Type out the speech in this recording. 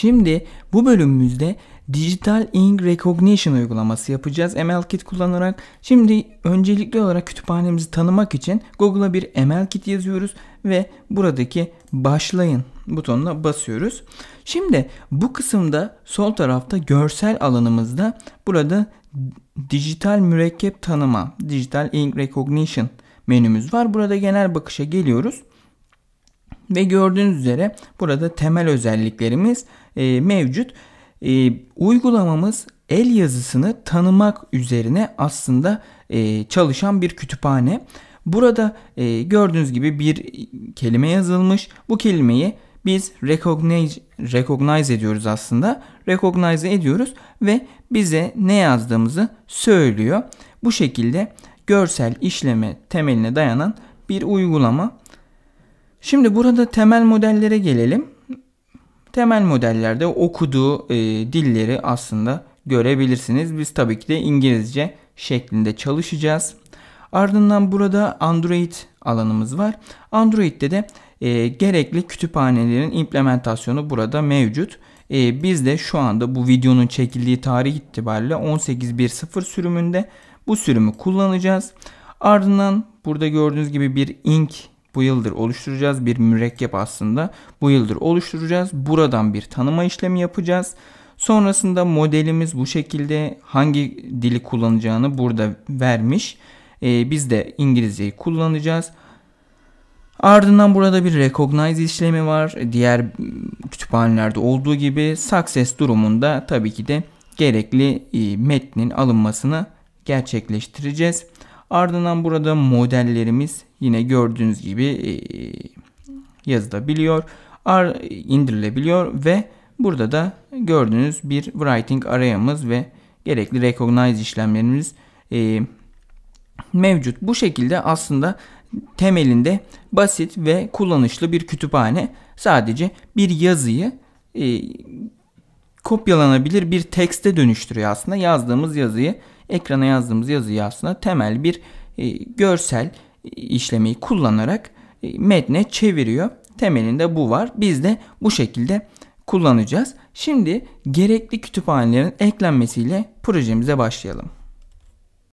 Şimdi bu bölümümüzde Digital Ink Recognition uygulaması yapacağız ML Kit kullanarak. Şimdi öncelikli olarak kütüphanemizi tanımak için Google'a bir ML Kit yazıyoruz ve buradaki başlayın butonuna basıyoruz. Şimdi bu kısımda sol tarafta görsel alanımızda burada dijital mürekkep tanıma, digital ink recognition menümüz var. Burada genel bakışa geliyoruz. Ve gördüğünüz üzere burada temel özelliklerimiz e, mevcut. E, uygulamamız el yazısını tanımak üzerine aslında e, çalışan bir kütüphane. Burada e, gördüğünüz gibi bir kelime yazılmış. Bu kelimeyi biz recognize, recognize ediyoruz aslında. Recognize ediyoruz ve bize ne yazdığımızı söylüyor. Bu şekilde görsel işleme temeline dayanan bir uygulama. Şimdi burada temel modellere gelelim. Temel modellerde okuduğu e, dilleri aslında görebilirsiniz. Biz tabii ki de İngilizce şeklinde çalışacağız. Ardından burada Android alanımız var. Android'de de e, gerekli kütüphanelerin implementasyonu burada mevcut. E, biz de şu anda bu videonun çekildiği tarih itibariyle 18.1.0 sürümünde bu sürümü kullanacağız. Ardından burada gördüğünüz gibi bir ink bu yıldır oluşturacağız. Bir mürekkep aslında bu yıldır oluşturacağız. Buradan bir tanıma işlemi yapacağız. Sonrasında modelimiz bu şekilde hangi dili kullanacağını burada vermiş. Ee, biz de İngilizceyi kullanacağız. Ardından burada bir recognize işlemi var. Diğer kütüphanelerde olduğu gibi success durumunda tabii ki de gerekli e, metnin alınmasını gerçekleştireceğiz. Ardından burada modellerimiz yine gördüğünüz gibi e, yazılabiliyor, indirilebiliyor ve burada da gördüğünüz bir writing arayamız ve gerekli recognize işlemlerimiz e, mevcut. Bu şekilde aslında temelinde basit ve kullanışlı bir kütüphane sadece bir yazıyı e, kopyalanabilir bir tekste dönüştürüyor aslında yazdığımız yazıyı ekrana yazdığımız yazıyı aslında temel bir e, görsel işlemeyi kullanarak e, metne çeviriyor. Temelinde bu var. Biz de bu şekilde kullanacağız. Şimdi gerekli kütüphanelerin eklenmesiyle projemize başlayalım.